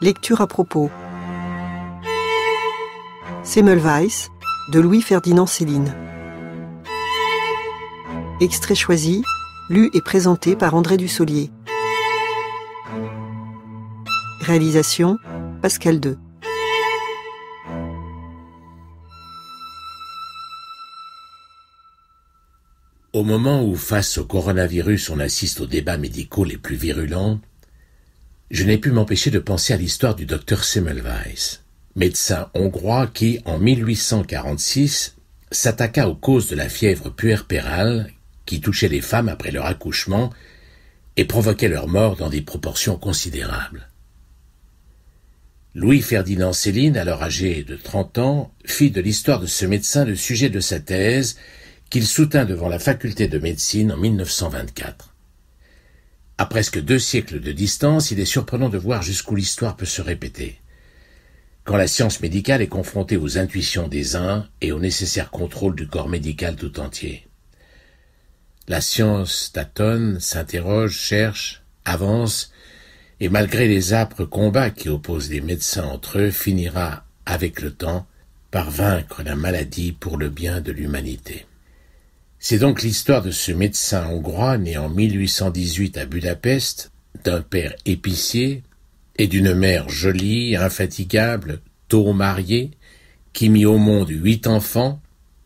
Lecture à propos. Semmelweis de Louis-Ferdinand Céline. Extrait choisi, lu et présenté par André Dussolier. Réalisation Pascal II Au moment où, face au coronavirus, on assiste aux débats médicaux les plus virulents, je n'ai pu m'empêcher de penser à l'histoire du docteur Semmelweis, médecin hongrois qui, en 1846, s'attaqua aux causes de la fièvre puerpérale qui touchait les femmes après leur accouchement et provoquait leur mort dans des proportions considérables. Louis-Ferdinand Céline, alors âgé de 30 ans, fit de l'histoire de ce médecin le sujet de sa thèse qu'il soutint devant la faculté de médecine en 1924. À presque deux siècles de distance, il est surprenant de voir jusqu'où l'histoire peut se répéter. Quand la science médicale est confrontée aux intuitions des uns et au nécessaire contrôle du corps médical tout entier. La science tâtonne, s'interroge, cherche, avance, et malgré les âpres combats qui opposent les médecins entre eux, finira, avec le temps, par vaincre la maladie pour le bien de l'humanité. C'est donc l'histoire de ce médecin hongrois né en 1818 à Budapest, d'un père épicier et d'une mère jolie, infatigable, tôt mariée, qui mit au monde huit enfants,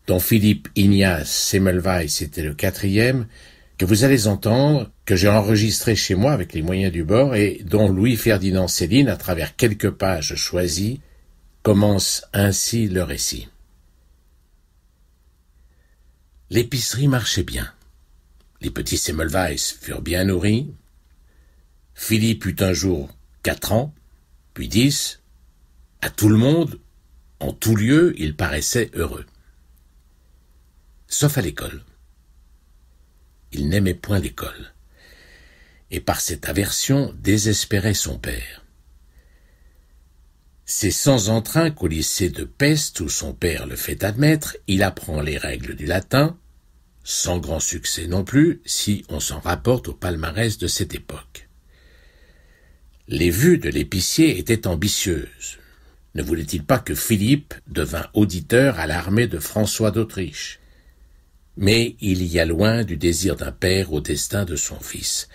dont Philippe Ignace Semmelweis était le quatrième, que vous allez entendre, que j'ai enregistré chez moi avec les moyens du bord et dont Louis-Ferdinand Céline, à travers quelques pages choisies, commence ainsi le récit. L'épicerie marchait bien. Les petits Semmelweis furent bien nourris. Philippe eut un jour quatre ans, puis dix. À tout le monde, en tout lieu, il paraissait heureux. Sauf à l'école. Il n'aimait point l'école, et par cette aversion désespérait son père. C'est sans entrain qu'au lycée de Peste, où son père le fait admettre, il apprend les règles du latin, sans grand succès non plus si on s'en rapporte au palmarès de cette époque. Les vues de l'épicier étaient ambitieuses. Ne voulait-il pas que Philippe devint auditeur à l'armée de François d'Autriche Mais il y a loin du désir d'un père au destin de son fils.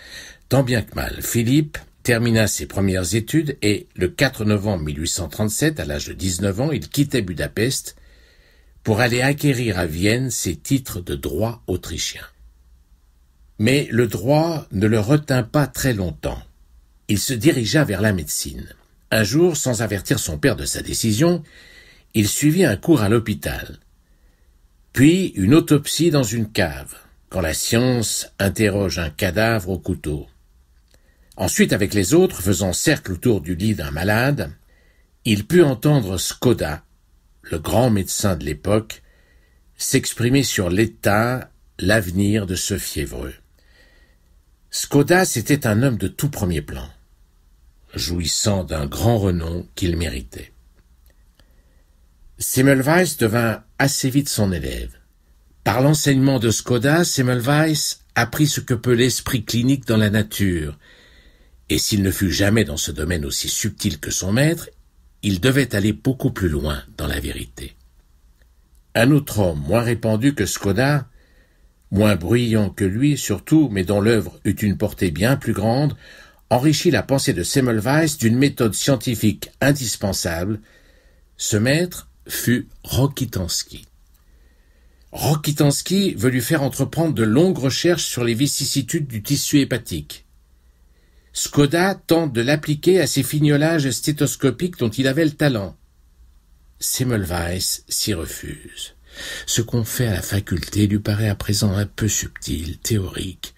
Tant bien que mal, Philippe termina ses premières études et, le 4 novembre 1837, à l'âge de 19 ans, il quittait Budapest pour aller acquérir à Vienne ses titres de droit autrichien. Mais le droit ne le retint pas très longtemps. Il se dirigea vers la médecine. Un jour, sans avertir son père de sa décision, il suivit un cours à l'hôpital, puis une autopsie dans une cave, quand la science interroge un cadavre au couteau. Ensuite, avec les autres, faisant cercle autour du lit d'un malade, il put entendre Skoda, le grand médecin de l'époque, s'exprimer sur l'état, l'avenir de ce fiévreux. Skoda, c'était un homme de tout premier plan, jouissant d'un grand renom qu'il méritait. Semmelweis devint assez vite son élève. Par l'enseignement de Skoda, Semmelweis apprit ce que peut l'esprit clinique dans la nature et s'il ne fut jamais dans ce domaine aussi subtil que son maître, il devait aller beaucoup plus loin dans la vérité. Un autre homme moins répandu que Skoda, moins bruyant que lui surtout, mais dont l'œuvre eut une portée bien plus grande, enrichit la pensée de Semmelweis d'une méthode scientifique indispensable. Ce maître fut Rokitansky. Rokitansky veut lui faire entreprendre de longues recherches sur les vicissitudes du tissu hépatique. Skoda tente de l'appliquer à ces fignolages stéthoscopiques dont il avait le talent. Semmelweis s'y refuse. Ce qu'on fait à la faculté lui paraît à présent un peu subtil, théorique,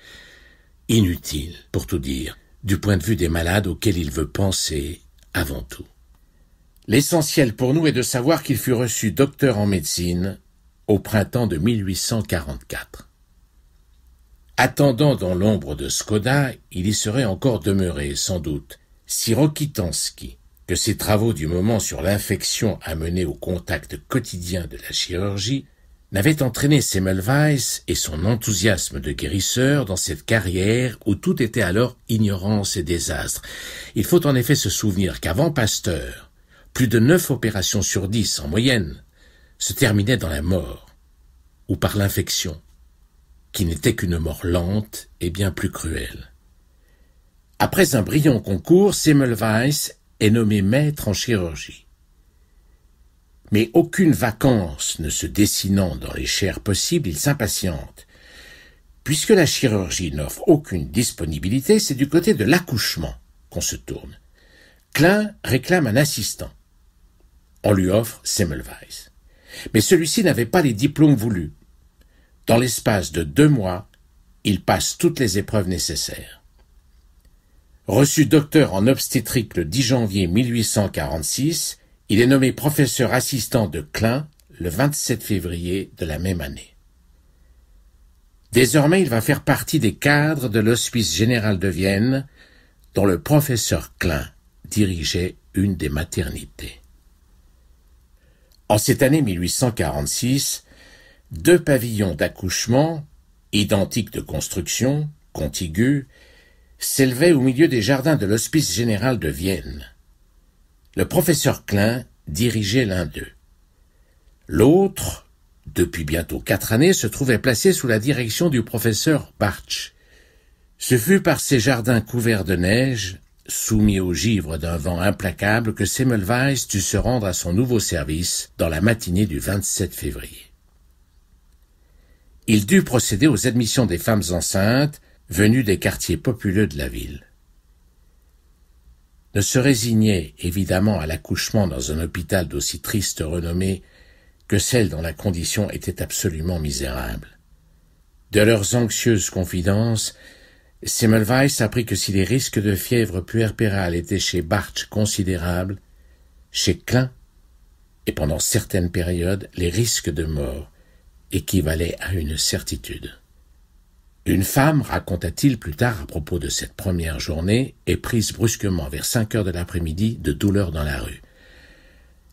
inutile, pour tout dire, du point de vue des malades auxquels il veut penser avant tout. L'essentiel pour nous est de savoir qu'il fut reçu docteur en médecine au printemps de 1844. Attendant dans l'ombre de Skoda, il y serait encore demeuré, sans doute, si Rokitansky que ses travaux du moment sur l'infection amenés au contact quotidien de la chirurgie n'avaient entraîné Semmelweis et son enthousiasme de guérisseur dans cette carrière où tout était alors ignorance et désastre. Il faut en effet se souvenir qu'avant Pasteur, plus de neuf opérations sur dix en moyenne se terminaient dans la mort ou par l'infection qui n'était qu'une mort lente et bien plus cruelle. Après un brillant concours, Semmelweis est nommé maître en chirurgie. Mais aucune vacance ne se dessinant dans les chairs possibles, il s'impatiente. Puisque la chirurgie n'offre aucune disponibilité, c'est du côté de l'accouchement qu'on se tourne. Klein réclame un assistant. On lui offre Semmelweis. Mais celui-ci n'avait pas les diplômes voulus. Dans l'espace de deux mois, il passe toutes les épreuves nécessaires. Reçu docteur en obstétrique le 10 janvier 1846, il est nommé professeur assistant de Klein le 27 février de la même année. Désormais, il va faire partie des cadres de l'Hospice général de Vienne, dont le professeur Klein dirigeait une des maternités. En cette année 1846, deux pavillons d'accouchement, identiques de construction, contigus, s'élevaient au milieu des jardins de l'Hospice général de Vienne. Le professeur Klein dirigeait l'un d'eux. L'autre, depuis bientôt quatre années, se trouvait placé sous la direction du professeur Bartsch. Ce fut par ces jardins couverts de neige, soumis aux givres d'un vent implacable, que Semmelweis dut se rendre à son nouveau service dans la matinée du 27 février il dut procéder aux admissions des femmes enceintes venues des quartiers populeux de la ville. Ne se résignait évidemment à l'accouchement dans un hôpital d'aussi triste renommée que celle dont la condition était absolument misérable. De leurs anxieuses confidences, Semmelweis apprit que si les risques de fièvre puerpérale étaient chez Bartsch considérables, chez Klein, et pendant certaines périodes, les risques de mort équivalait à une certitude. Une femme, raconta-t-il plus tard à propos de cette première journée, est prise brusquement vers cinq heures de l'après-midi de douleur dans la rue.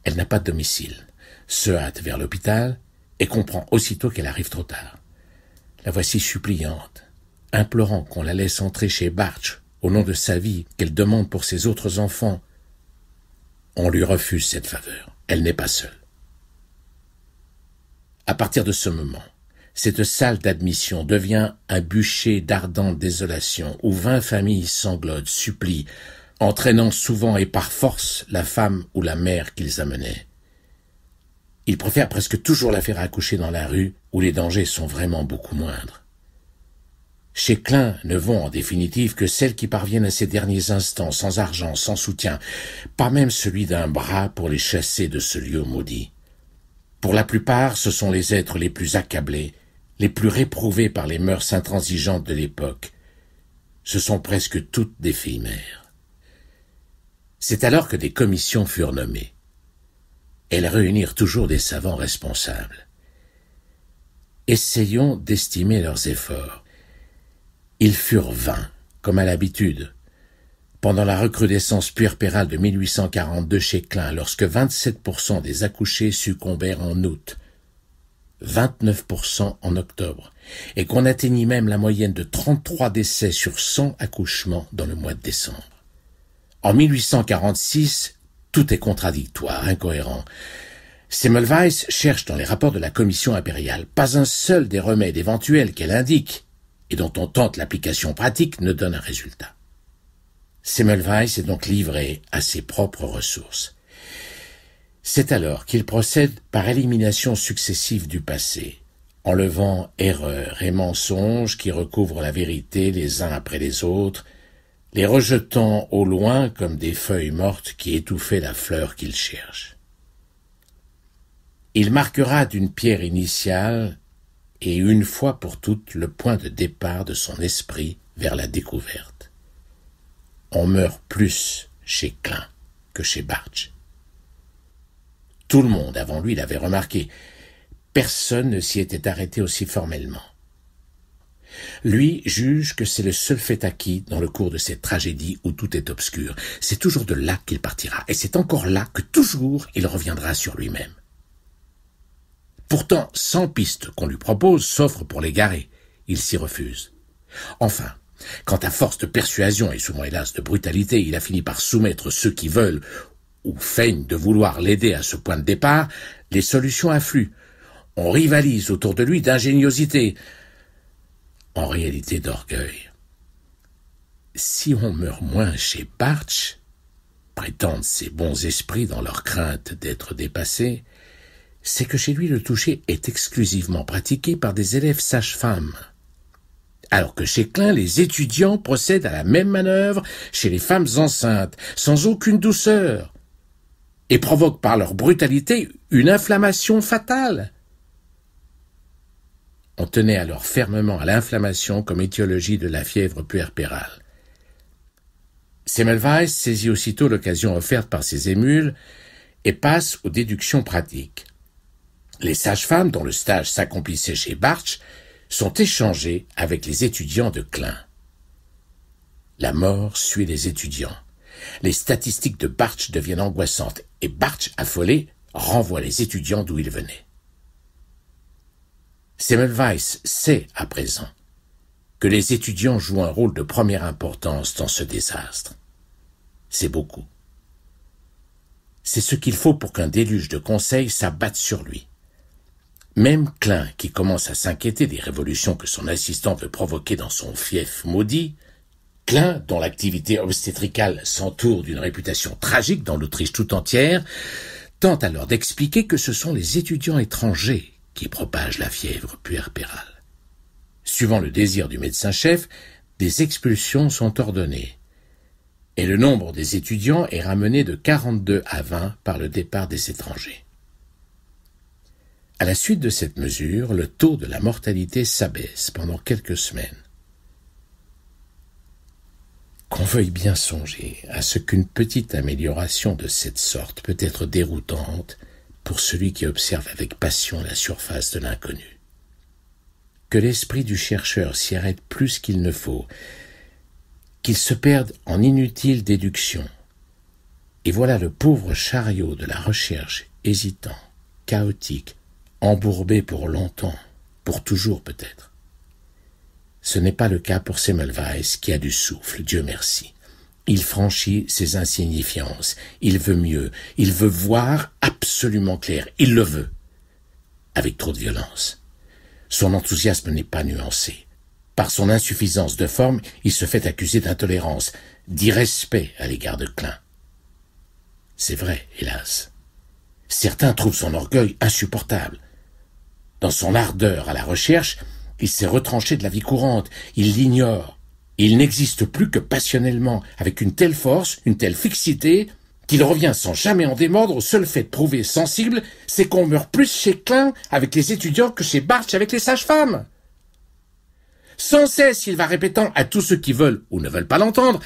Elle n'a pas de domicile, se hâte vers l'hôpital et comprend aussitôt qu'elle arrive trop tard. La voici suppliante, implorant qu'on la laisse entrer chez Bartsch au nom de sa vie qu'elle demande pour ses autres enfants. On lui refuse cette faveur. Elle n'est pas seule. À partir de ce moment, cette salle d'admission devient un bûcher d'ardente désolation où vingt familles sanglotent, supplient, entraînant souvent et par force la femme ou la mère qu'ils amenaient. Ils préfèrent presque toujours la faire accoucher dans la rue où les dangers sont vraiment beaucoup moindres. Chez Klein ne vont en définitive que celles qui parviennent à ces derniers instants sans argent, sans soutien, pas même celui d'un bras pour les chasser de ce lieu maudit. Pour la plupart, ce sont les êtres les plus accablés, les plus réprouvés par les mœurs intransigeantes de l'époque. Ce sont presque toutes des filles mères. C'est alors que des commissions furent nommées. Elles réunirent toujours des savants responsables. Essayons d'estimer leurs efforts. Ils furent vains, comme à l'habitude. Pendant la recrudescence puerpérale de 1842 chez Klein, lorsque 27% des accouchés succombèrent en août, 29% en octobre, et qu'on atteignit même la moyenne de 33 décès sur 100 accouchements dans le mois de décembre. En 1846, tout est contradictoire, incohérent. Semmelweis cherche dans les rapports de la commission impériale pas un seul des remèdes éventuels qu'elle indique et dont on tente l'application pratique ne donne un résultat. Semmelweis est donc livré à ses propres ressources. C'est alors qu'il procède par élimination successive du passé, enlevant erreurs et mensonges qui recouvrent la vérité les uns après les autres, les rejetant au loin comme des feuilles mortes qui étouffaient la fleur qu'il cherche. Il marquera d'une pierre initiale et une fois pour toutes le point de départ de son esprit vers la découverte on meurt plus chez Klein que chez Bartsch. » Tout le monde avant lui l'avait remarqué. Personne ne s'y était arrêté aussi formellement. Lui juge que c'est le seul fait acquis dans le cours de cette tragédie où tout est obscur. C'est toujours de là qu'il partira, et c'est encore là que toujours il reviendra sur lui-même. Pourtant, cent pistes qu'on lui propose s'offrent pour l'égarer. Il s'y refuse. Enfin, quand à force de persuasion et souvent hélas de brutalité, il a fini par soumettre ceux qui veulent ou feignent de vouloir l'aider à ce point de départ, les solutions affluent. On rivalise autour de lui d'ingéniosité, en réalité d'orgueil. Si on meurt moins chez Bartsch, prétendent ces bons esprits dans leur crainte d'être dépassés, c'est que chez lui le toucher est exclusivement pratiqué par des élèves sages-femmes. Alors que chez Klein, les étudiants procèdent à la même manœuvre chez les femmes enceintes, sans aucune douceur, et provoquent par leur brutalité une inflammation fatale. On tenait alors fermement à l'inflammation comme étiologie de la fièvre puerpérale. Semmelweis saisit aussitôt l'occasion offerte par ses émules et passe aux déductions pratiques. Les sages-femmes, dont le stage s'accomplissait chez Bartsch, sont échangés avec les étudiants de Klein. La mort suit les étudiants. Les statistiques de Bartsch deviennent angoissantes et Bartsch, affolé, renvoie les étudiants d'où ils venaient. Semmelweis sait à présent que les étudiants jouent un rôle de première importance dans ce désastre. C'est beaucoup. C'est ce qu'il faut pour qu'un déluge de conseils s'abatte sur lui. Même Klein, qui commence à s'inquiéter des révolutions que son assistant veut provoquer dans son fief maudit, Klein, dont l'activité obstétricale s'entoure d'une réputation tragique dans l'Autriche tout entière, tente alors d'expliquer que ce sont les étudiants étrangers qui propagent la fièvre puerpérale. Suivant le désir du médecin-chef, des expulsions sont ordonnées et le nombre des étudiants est ramené de 42 à 20 par le départ des étrangers. À la suite de cette mesure, le taux de la mortalité s'abaisse pendant quelques semaines. Qu'on veuille bien songer à ce qu'une petite amélioration de cette sorte peut être déroutante pour celui qui observe avec passion la surface de l'inconnu. Que l'esprit du chercheur s'y arrête plus qu'il ne faut, qu'il se perde en inutiles déductions. Et voilà le pauvre chariot de la recherche hésitant, chaotique, embourbé pour longtemps, pour toujours peut-être. Ce n'est pas le cas pour Semmelweis qui a du souffle, Dieu merci. Il franchit ses insignifiances, il veut mieux, il veut voir absolument clair, il le veut, avec trop de violence. Son enthousiasme n'est pas nuancé. Par son insuffisance de forme, il se fait accuser d'intolérance, d'irrespect à l'égard de Klein. C'est vrai, hélas. Certains trouvent son orgueil insupportable. Dans son ardeur à la recherche, il s'est retranché de la vie courante, il l'ignore. Il n'existe plus que passionnellement, avec une telle force, une telle fixité, qu'il revient sans jamais en démordre au seul fait de prouver sensible, c'est qu'on meurt plus chez Klein avec les étudiants que chez Bartsch avec les sages-femmes. Sans cesse, il va répétant à tous ceux qui veulent ou ne veulent pas l'entendre,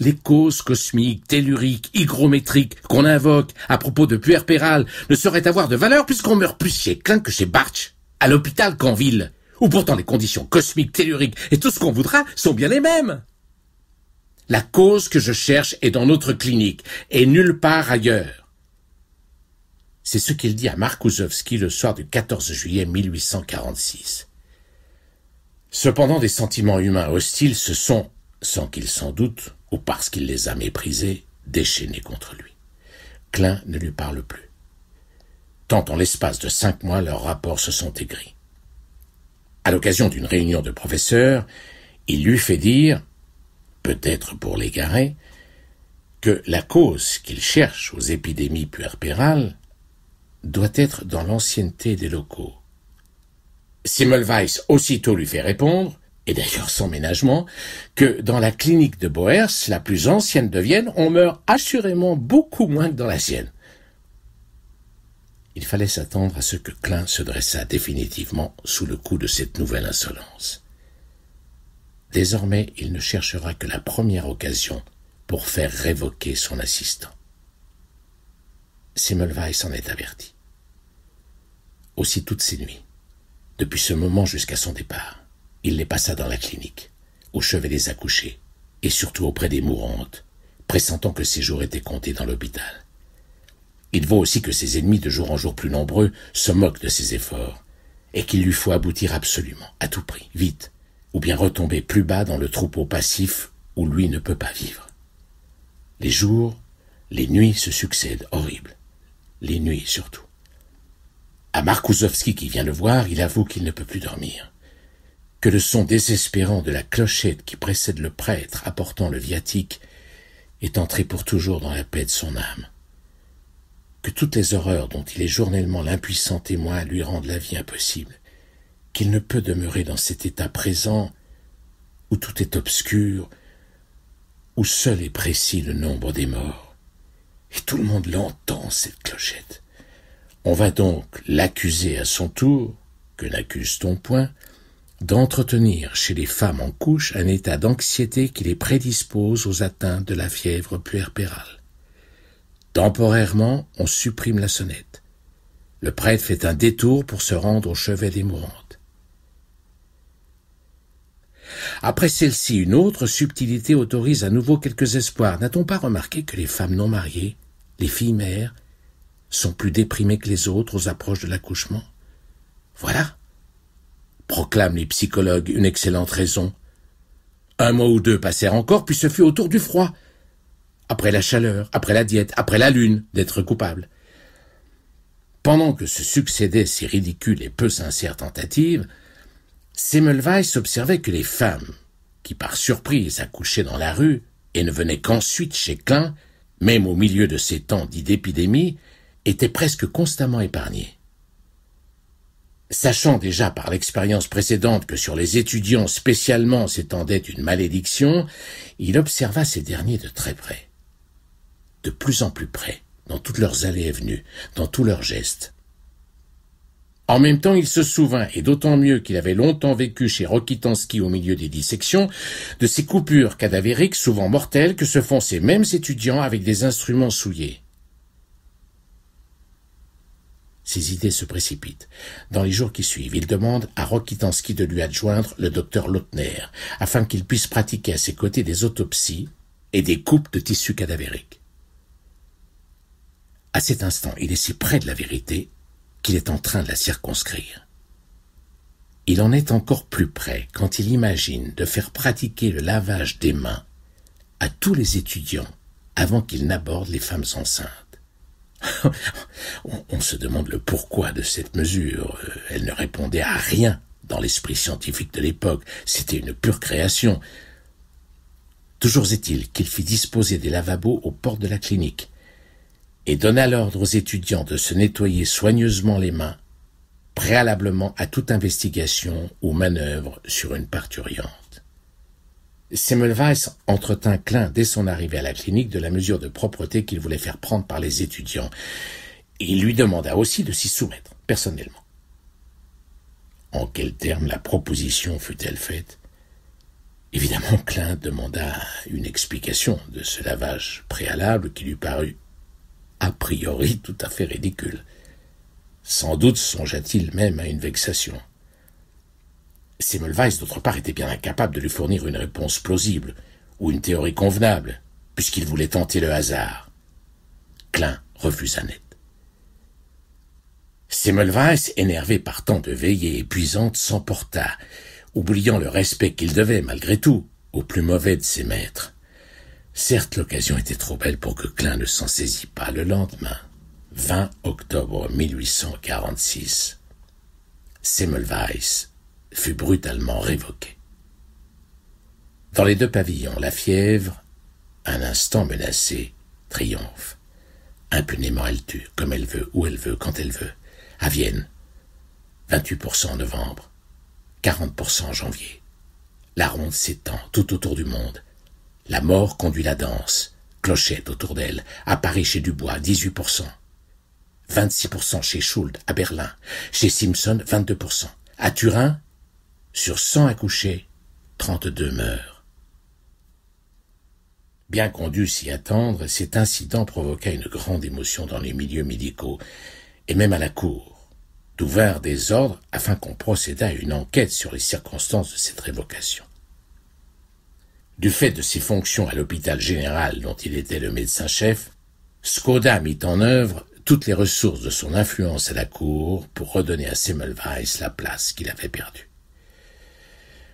les causes cosmiques, telluriques, hygrométriques qu'on invoque à propos de Puerpéral ne sauraient avoir de valeur puisqu'on meurt plus chez Klein que chez Bartsch, à l'hôpital qu'en ville, où pourtant les conditions cosmiques, telluriques et tout ce qu'on voudra sont bien les mêmes. La cause que je cherche est dans notre clinique et nulle part ailleurs. C'est ce qu'il dit à Markuzovski le soir du 14 juillet 1846. Cependant, des sentiments humains hostiles se sont, sans qu'il s'en doute, ou parce qu'il les a méprisés, déchaînés contre lui. Klein ne lui parle plus. Tant en l'espace de cinq mois, leurs rapports se sont aigris. À l'occasion d'une réunion de professeurs, il lui fait dire, peut-être pour l'égarer, que la cause qu'il cherche aux épidémies puerpérales doit être dans l'ancienneté des locaux. Simmelweiss aussitôt lui fait répondre et d'ailleurs sans ménagement, que dans la clinique de Boers, la plus ancienne de Vienne, on meurt assurément beaucoup moins que dans la sienne. Il fallait s'attendre à ce que Klein se dressât définitivement sous le coup de cette nouvelle insolence. Désormais, il ne cherchera que la première occasion pour faire révoquer son assistant. Simmelweis s'en est averti. Aussi toutes ces nuits, depuis ce moment jusqu'à son départ. Il les passa dans la clinique, au chevet des accouchés, et surtout auprès des mourantes, pressentant que ses jours étaient comptés dans l'hôpital. Il vaut aussi que ses ennemis, de jour en jour plus nombreux, se moquent de ses efforts, et qu'il lui faut aboutir absolument, à tout prix, vite, ou bien retomber plus bas dans le troupeau passif où lui ne peut pas vivre. Les jours, les nuits se succèdent, horribles. Les nuits surtout. À Markouzovski qui vient le voir, il avoue qu'il ne peut plus dormir que le son désespérant de la clochette qui précède le prêtre apportant le viatique est entré pour toujours dans la paix de son âme, que toutes les horreurs dont il est journellement l'impuissant témoin lui rendent la vie impossible, qu'il ne peut demeurer dans cet état présent où tout est obscur, où seul est précis le nombre des morts. Et tout le monde l'entend, cette clochette. On va donc l'accuser à son tour, que n'accuse-t-on point, d'entretenir chez les femmes en couche un état d'anxiété qui les prédispose aux atteintes de la fièvre puerpérale. Temporairement, on supprime la sonnette. Le prêtre fait un détour pour se rendre au chevet des mourantes. Après celle-ci, une autre subtilité autorise à nouveau quelques espoirs. N'a-t-on pas remarqué que les femmes non mariées, les filles mères, sont plus déprimées que les autres aux approches de l'accouchement Voilà proclament les psychologues une excellente raison. Un mois ou deux passèrent encore, puis ce fut autour du froid, après la chaleur, après la diète, après la lune, d'être coupable. Pendant que se succédaient ces ridicules et peu sincères tentatives, Semmelweis observait que les femmes, qui par surprise accouchaient dans la rue et ne venaient qu'ensuite chez Klein, même au milieu de ces temps dits d'épidémie, étaient presque constamment épargnées. Sachant déjà par l'expérience précédente que sur les étudiants spécialement s'étendait une malédiction, il observa ces derniers de très près. De plus en plus près, dans toutes leurs allées et venues, dans tous leurs gestes. En même temps, il se souvint, et d'autant mieux qu'il avait longtemps vécu chez Rokitansky au milieu des dissections, de ces coupures cadavériques souvent mortelles que se font ces mêmes étudiants avec des instruments souillés. Ses idées se précipitent. Dans les jours qui suivent, il demande à Rokitansky de lui adjoindre le docteur Lautner, afin qu'il puisse pratiquer à ses côtés des autopsies et des coupes de tissus cadavériques. À cet instant, il est si près de la vérité qu'il est en train de la circonscrire. Il en est encore plus près quand il imagine de faire pratiquer le lavage des mains à tous les étudiants avant qu'ils n'abordent les femmes enceintes. on, se demande le pourquoi de cette mesure. Euh, elle ne répondait à rien dans l'esprit scientifique de l'époque. C'était une pure création. Toujours est-il qu'il fit disposer des lavabos aux portes de la clinique et donna l'ordre aux étudiants de se nettoyer soigneusement les mains préalablement à toute investigation ou manœuvre sur une parturiente. Semmelweis entretint Klein dès son arrivée à la clinique de la mesure de propreté qu'il voulait faire prendre par les étudiants. Il lui demanda aussi de s'y soumettre personnellement. En quels termes la proposition fut-elle faite Évidemment, Klein demanda une explication de ce lavage préalable qui lui parut a priori tout à fait ridicule. Sans doute songea-t-il même à une vexation. Semmelweis, d'autre part, était bien incapable de lui fournir une réponse plausible ou une théorie convenable, puisqu'il voulait tenter le hasard. Klein refusa net. Semmelweis, énervé par tant de veillées épuisantes, s'emporta, oubliant le respect qu'il devait, malgré tout, au plus mauvais de ses maîtres. Certes, l'occasion était trop belle pour que Klein ne s'en saisît pas le lendemain. 20 octobre 1846. Semmelweis fut brutalement révoqué. Dans les deux pavillons, la fièvre, un instant menacée, triomphe. Impunément, elle tue, comme elle veut, où elle veut, quand elle veut. À Vienne, 28% en novembre, 40% en janvier. La ronde s'étend tout autour du monde. La mort conduit la danse. Clochette autour d'elle. À Paris, chez Dubois, 18%. 26% chez Schuld, à Berlin. Chez Simpson, 22%. À Turin, sur cent accouchés, trente-deux meurent. Bien qu'on dût s'y attendre, cet incident provoqua une grande émotion dans les milieux médicaux et même à la cour, d'où vinrent des ordres afin qu'on procédât à une enquête sur les circonstances de cette révocation. Du fait de ses fonctions à l'hôpital général dont il était le médecin-chef, Skoda mit en œuvre toutes les ressources de son influence à la cour pour redonner à Semmelweis la place qu'il avait perdue.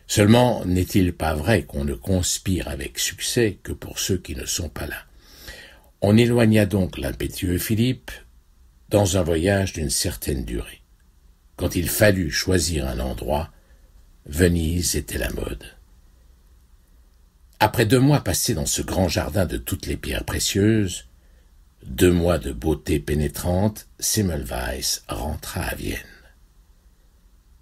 Seulement, n'est-il pas vrai qu'on ne conspire avec succès que pour ceux qui ne sont pas là On éloigna donc l'impétueux Philippe dans un voyage d'une certaine durée. Quand il fallut choisir un endroit, Venise était la mode. Après deux mois passés dans ce grand jardin de toutes les pierres précieuses, deux mois de beauté pénétrante, Semmelweis rentra à Vienne.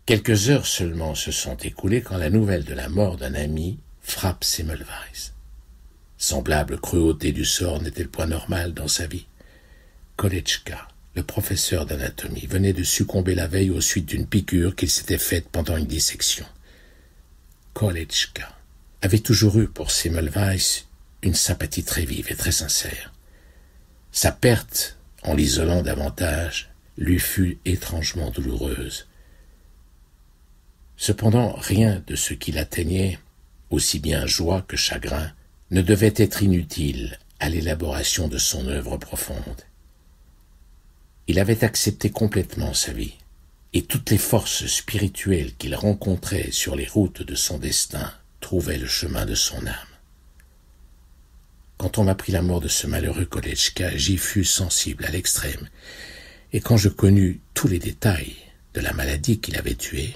Quelques heures seulement se sont écoulées quand la nouvelle de la mort d'un ami frappe Semmelweis. Semblable cruauté du sort n'était point normale dans sa vie. Kolechka, le professeur d'anatomie, venait de succomber la veille aux suites d'une piqûre qu'il s'était faite pendant une dissection. Kolechka avait toujours eu pour Semmelweis une sympathie très vive et très sincère. Sa perte, en l'isolant davantage, lui fut étrangement douloureuse. Cependant, rien de ce qu'il atteignait, aussi bien joie que chagrin, ne devait être inutile à l'élaboration de son œuvre profonde. Il avait accepté complètement sa vie, et toutes les forces spirituelles qu'il rencontrait sur les routes de son destin trouvaient le chemin de son âme. Quand on m'apprit la mort de ce malheureux Kolechka, j'y fus sensible à l'extrême, et quand je connus tous les détails de la maladie qu'il avait tuée,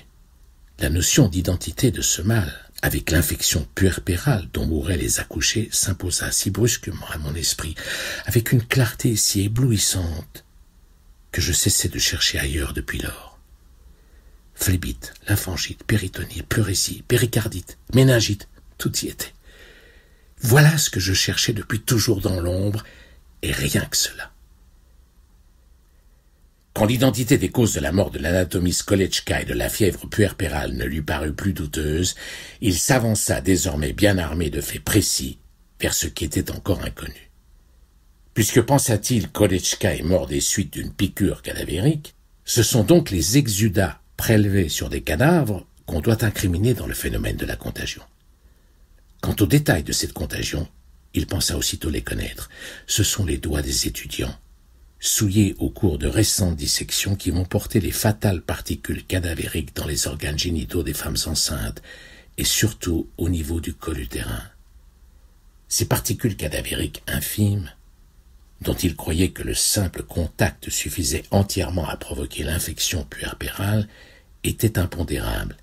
la notion d'identité de ce mal avec l'infection puerpérale dont mouraient les accouchés, s'imposa si brusquement à mon esprit, avec une clarté si éblouissante, que je cessai de chercher ailleurs depuis lors. Phlébite, lymphangite, péritonite, pleurésie, péricardite, méningite, tout y était. Voilà ce que je cherchais depuis toujours dans l'ombre, et rien que cela. Quand l'identité des causes de la mort de l'anatomiste Kolechka et de la fièvre puerpérale ne lui parut plus douteuse, il s'avança désormais bien armé de faits précis vers ce qui était encore inconnu. Puisque, pensa-t-il, Kolechka est mort des suites d'une piqûre cadavérique, ce sont donc les exudats prélevés sur des cadavres qu'on doit incriminer dans le phénomène de la contagion. Quant aux détails de cette contagion, il pensa aussitôt les connaître. Ce sont les doigts des étudiants souillés au cours de récentes dissections qui m'ont porté les fatales particules cadavériques dans les organes génitaux des femmes enceintes et surtout au niveau du col utérin. Ces particules cadavériques infimes, dont il croyait que le simple contact suffisait entièrement à provoquer l'infection puerpérale, étaient impondérables.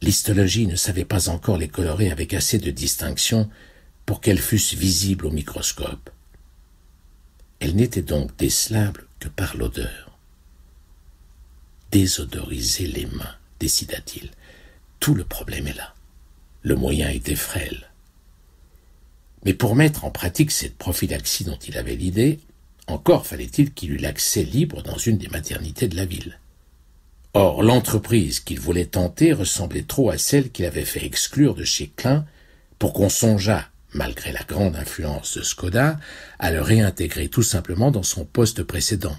L'histologie ne savait pas encore les colorer avec assez de distinction pour qu'elles fussent visibles au microscope. Elle n'était donc décelable que par l'odeur. Désodoriser les mains, décida-t-il. Tout le problème est là. Le moyen était frêle. Mais pour mettre en pratique cette prophylaxie dont il avait l'idée, encore fallait-il qu'il eût l'accès libre dans une des maternités de la ville. Or, l'entreprise qu'il voulait tenter ressemblait trop à celle qu'il avait fait exclure de chez Klein pour qu'on songeât malgré la grande influence de Skoda, à le réintégrer tout simplement dans son poste précédent.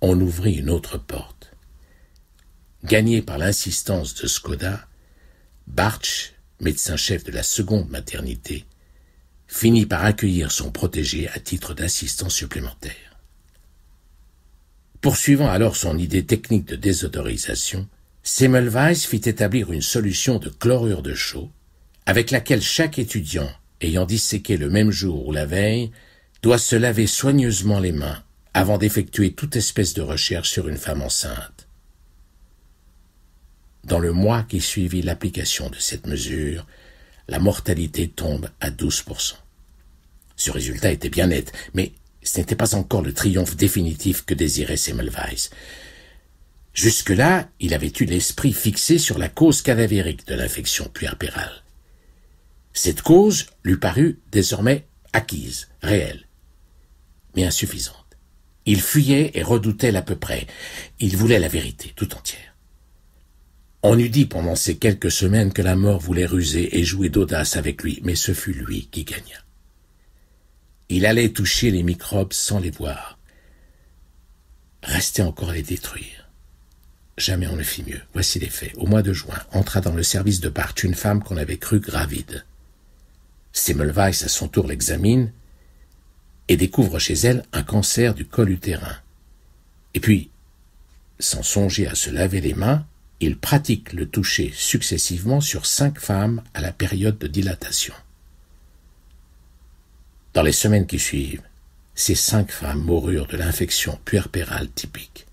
On ouvrit une autre porte. Gagné par l'insistance de Skoda, Bartsch, médecin-chef de la seconde maternité, finit par accueillir son protégé à titre d'assistant supplémentaire. Poursuivant alors son idée technique de désodorisation, Semmelweis fit établir une solution de chlorure de chaux avec laquelle chaque étudiant, ayant disséqué le même jour ou la veille, doit se laver soigneusement les mains avant d'effectuer toute espèce de recherche sur une femme enceinte. Dans le mois qui suivit l'application de cette mesure, la mortalité tombe à 12%. Ce résultat était bien net, mais ce n'était pas encore le triomphe définitif que désirait Semmelweis. Jusque-là, il avait eu l'esprit fixé sur la cause cadavérique de l'infection puerpérale. Cette cause lui parut désormais acquise, réelle, mais insuffisante. Il fuyait et redoutait l'à peu près. Il voulait la vérité tout entière. On eût dit pendant ces quelques semaines que la mort voulait ruser et jouer d'audace avec lui, mais ce fut lui qui gagna. Il allait toucher les microbes sans les voir. Restait encore à les détruire. Jamais on ne fit mieux. Voici les faits. Au mois de juin, entra dans le service de part une femme qu'on avait crue gravide. Semmelweis à son tour l'examine et découvre chez elle un cancer du col utérin. Et puis, sans songer à se laver les mains, il pratique le toucher successivement sur cinq femmes à la période de dilatation. Dans les semaines qui suivent, ces cinq femmes moururent de l'infection puerpérale typique.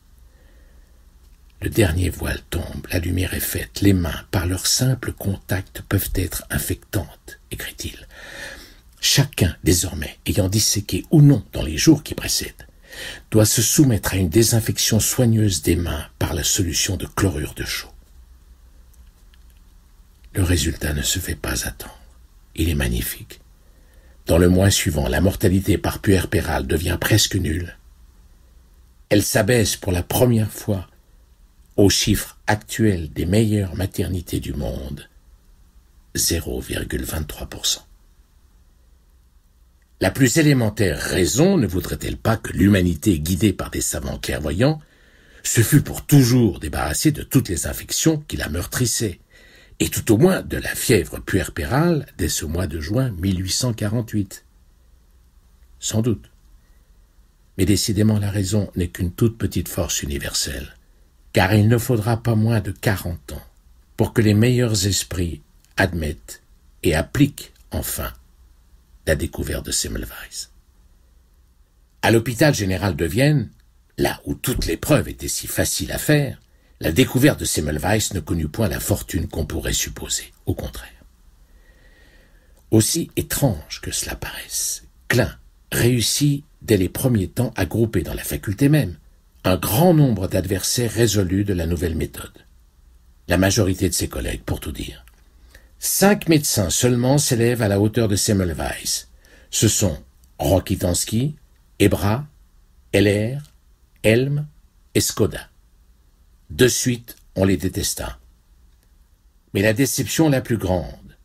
Le dernier voile tombe, la lumière est faite, les mains, par leur simple contact, peuvent être infectantes, écrit-il. Chacun, désormais, ayant disséqué ou non dans les jours qui précèdent, doit se soumettre à une désinfection soigneuse des mains par la solution de chlorure de chaux. Le résultat ne se fait pas attendre. Il est magnifique. Dans le mois suivant, la mortalité par puerpérale devient presque nulle. Elle s'abaisse pour la première fois au chiffre actuel des meilleures maternités du monde, 0,23%. La plus élémentaire raison ne voudrait-elle pas que l'humanité guidée par des savants clairvoyants se fût pour toujours débarrassée de toutes les infections qui la meurtrissaient, et tout au moins de la fièvre puerpérale dès ce mois de juin 1848 Sans doute. Mais décidément la raison n'est qu'une toute petite force universelle car il ne faudra pas moins de quarante ans pour que les meilleurs esprits admettent et appliquent enfin la découverte de Semmelweis. À l'hôpital général de Vienne, là où toutes les preuves étaient si facile à faire, la découverte de Semmelweis ne connut point la fortune qu'on pourrait supposer, au contraire. Aussi étrange que cela paraisse, Klein réussit dès les premiers temps à grouper dans la faculté même un grand nombre d'adversaires résolus de la nouvelle méthode. La majorité de ses collègues, pour tout dire. Cinq médecins seulement s'élèvent à la hauteur de Semmelweis. Ce sont Rokitansky, Ebra, Heller, Helm et Skoda. De suite, on les détesta. Mais la déception la plus grande,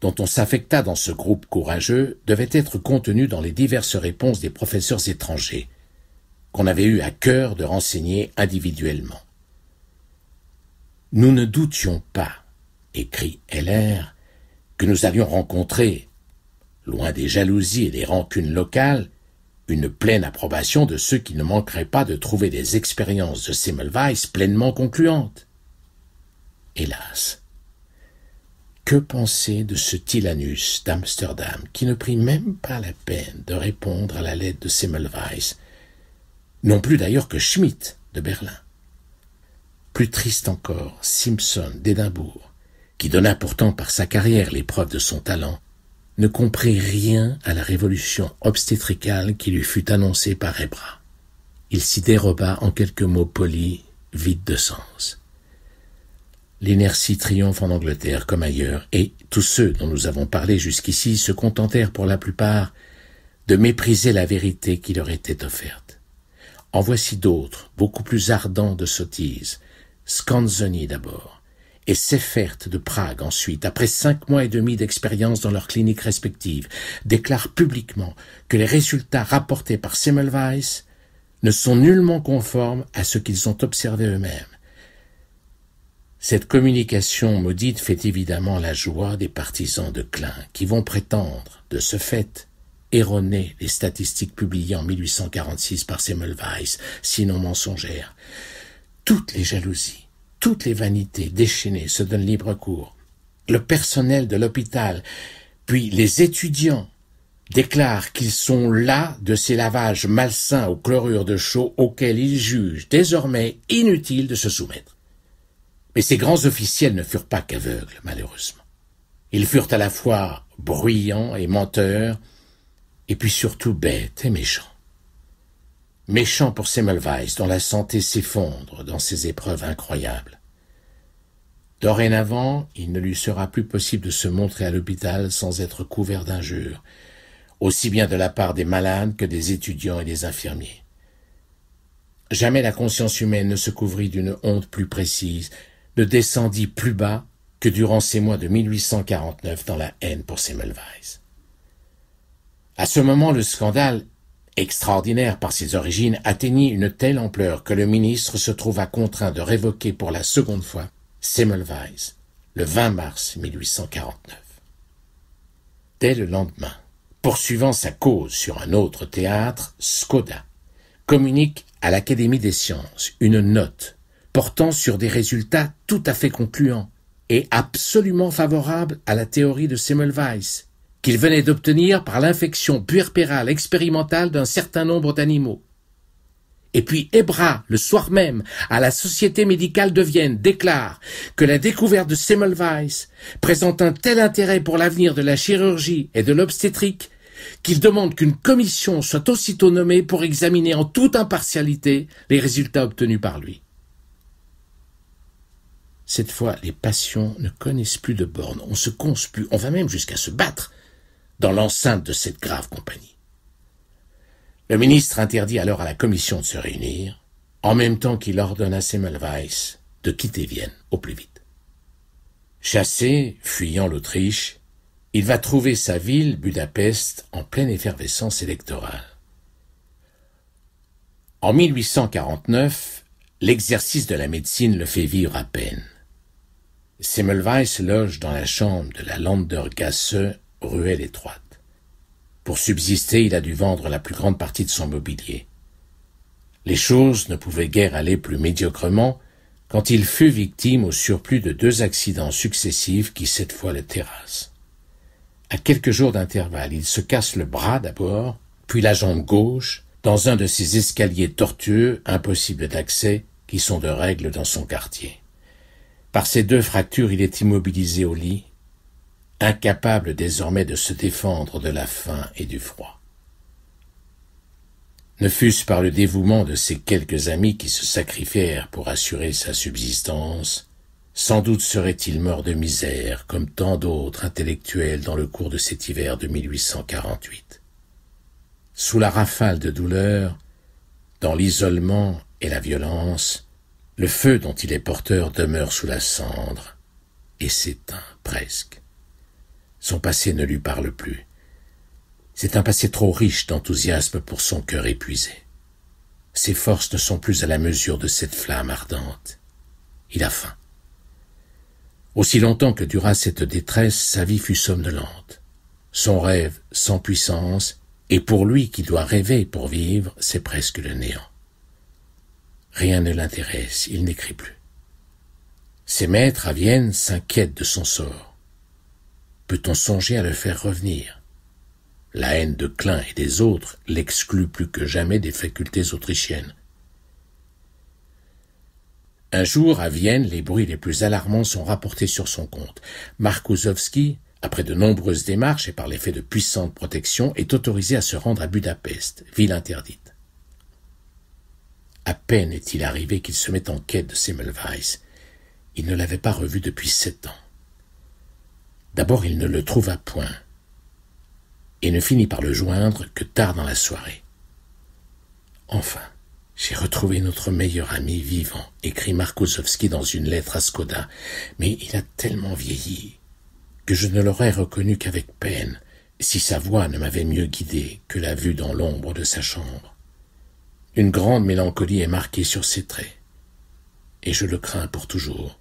dont on s'affecta dans ce groupe courageux, devait être contenue dans les diverses réponses des professeurs étrangers – qu'on avait eu à cœur de renseigner individuellement. Nous ne doutions pas, écrit Heller, que nous allions rencontrer, loin des jalousies et des rancunes locales, une pleine approbation de ceux qui ne manqueraient pas de trouver des expériences de Semmelweis pleinement concluantes. Hélas. Que penser de ce Tilanus d'Amsterdam qui ne prit même pas la peine de répondre à la lettre de Semmelweis non plus d'ailleurs que Schmidt de Berlin. Plus triste encore, Simpson d'Édimbourg, qui donna pourtant par sa carrière les preuves de son talent, ne comprit rien à la révolution obstétricale qui lui fut annoncée par Ebra. Il s'y déroba en quelques mots polis, vides de sens. L'inertie triomphe en Angleterre comme ailleurs, et tous ceux dont nous avons parlé jusqu'ici se contentèrent pour la plupart de mépriser la vérité qui leur était offerte. En voici d'autres, beaucoup plus ardents de sottises. Scanzoni d'abord, et Seffert de Prague ensuite, après cinq mois et demi d'expérience dans leurs cliniques respectives, déclarent publiquement que les résultats rapportés par Semmelweis ne sont nullement conformes à ce qu'ils ont observé eux-mêmes. Cette communication maudite fait évidemment la joie des partisans de Klein, qui vont prétendre, de ce fait, erronée les statistiques publiées en 1846 par Semmelweis, sinon mensongères. Toutes les jalousies, toutes les vanités déchaînées se donnent libre cours. Le personnel de l'hôpital, puis les étudiants, déclarent qu'ils sont là de ces lavages malsains aux chlorures de chaux auxquels ils jugent désormais inutile de se soumettre. Mais ces grands officiels ne furent pas qu'aveugles, malheureusement. Ils furent à la fois bruyants et menteurs, et puis surtout bête et méchant. Méchant pour Semmelweis, dont la santé s'effondre dans ces épreuves incroyables. Dorénavant, il ne lui sera plus possible de se montrer à l'hôpital sans être couvert d'injures, aussi bien de la part des malades que des étudiants et des infirmiers. Jamais la conscience humaine ne se couvrit d'une honte plus précise, ne descendit plus bas que durant ces mois de 1849 dans la haine pour Semmelweis. À ce moment, le scandale, extraordinaire par ses origines, atteignit une telle ampleur que le ministre se trouva contraint de révoquer pour la seconde fois Semmelweis le 20 mars 1849. Dès le lendemain, poursuivant sa cause sur un autre théâtre, Skoda communique à l'Académie des sciences une note portant sur des résultats tout à fait concluants et absolument favorables à la théorie de Semmelweis qu'il venait d'obtenir par l'infection puerpérale expérimentale d'un certain nombre d'animaux. Et puis Ebra, le soir même, à la Société médicale de Vienne, déclare que la découverte de Semmelweis présente un tel intérêt pour l'avenir de la chirurgie et de l'obstétrique qu'il demande qu'une commission soit aussitôt nommée pour examiner en toute impartialité les résultats obtenus par lui. Cette fois, les passions ne connaissent plus de bornes, on se conspue, on va même jusqu'à se battre, dans l'enceinte de cette grave compagnie. Le ministre interdit alors à la commission de se réunir, en même temps qu'il ordonne à Semmelweis de quitter Vienne au plus vite. Chassé, fuyant l'Autriche, il va trouver sa ville, Budapest, en pleine effervescence électorale. En 1849, l'exercice de la médecine le fait vivre à peine. Semmelweis loge dans la chambre de la Landergasse ruelle étroite. Pour subsister, il a dû vendre la plus grande partie de son mobilier. Les choses ne pouvaient guère aller plus médiocrement quand il fut victime au surplus de deux accidents successifs qui cette fois le terrassent. À quelques jours d'intervalle, il se casse le bras d'abord, puis la jambe gauche, dans un de ces escaliers tortueux, impossibles d'accès, qui sont de règle dans son quartier. Par ces deux fractures, il est immobilisé au lit incapable désormais de se défendre de la faim et du froid. Ne fût-ce par le dévouement de ses quelques amis qui se sacrifièrent pour assurer sa subsistance, sans doute serait-il mort de misère comme tant d'autres intellectuels dans le cours de cet hiver de 1848. Sous la rafale de douleur, dans l'isolement et la violence, le feu dont il est porteur demeure sous la cendre et s'éteint presque. Son passé ne lui parle plus. C'est un passé trop riche d'enthousiasme pour son cœur épuisé. Ses forces ne sont plus à la mesure de cette flamme ardente. Il a faim. Aussi longtemps que dura cette détresse, sa vie fut somnolente. Son rêve sans puissance, et pour lui qui doit rêver pour vivre, c'est presque le néant. Rien ne l'intéresse, il n'écrit plus. Ses maîtres à Vienne s'inquiètent de son sort. Peut-on songer à le faire revenir La haine de Klein et des autres l'exclut plus que jamais des facultés autrichiennes. Un jour, à Vienne, les bruits les plus alarmants sont rapportés sur son compte. Markusowski, après de nombreuses démarches et par l'effet de puissantes protections, est autorisé à se rendre à Budapest, ville interdite. À peine est-il arrivé qu'il se met en quête de Semmelweis. Il ne l'avait pas revu depuis sept ans. D'abord il ne le trouva point, et ne finit par le joindre que tard dans la soirée. Enfin, j'ai retrouvé notre meilleur ami vivant, écrit Markouzovski dans une lettre à Skoda, mais il a tellement vieilli que je ne l'aurais reconnu qu'avec peine, si sa voix ne m'avait mieux guidé que la vue dans l'ombre de sa chambre. Une grande mélancolie est marquée sur ses traits, et je le crains pour toujours.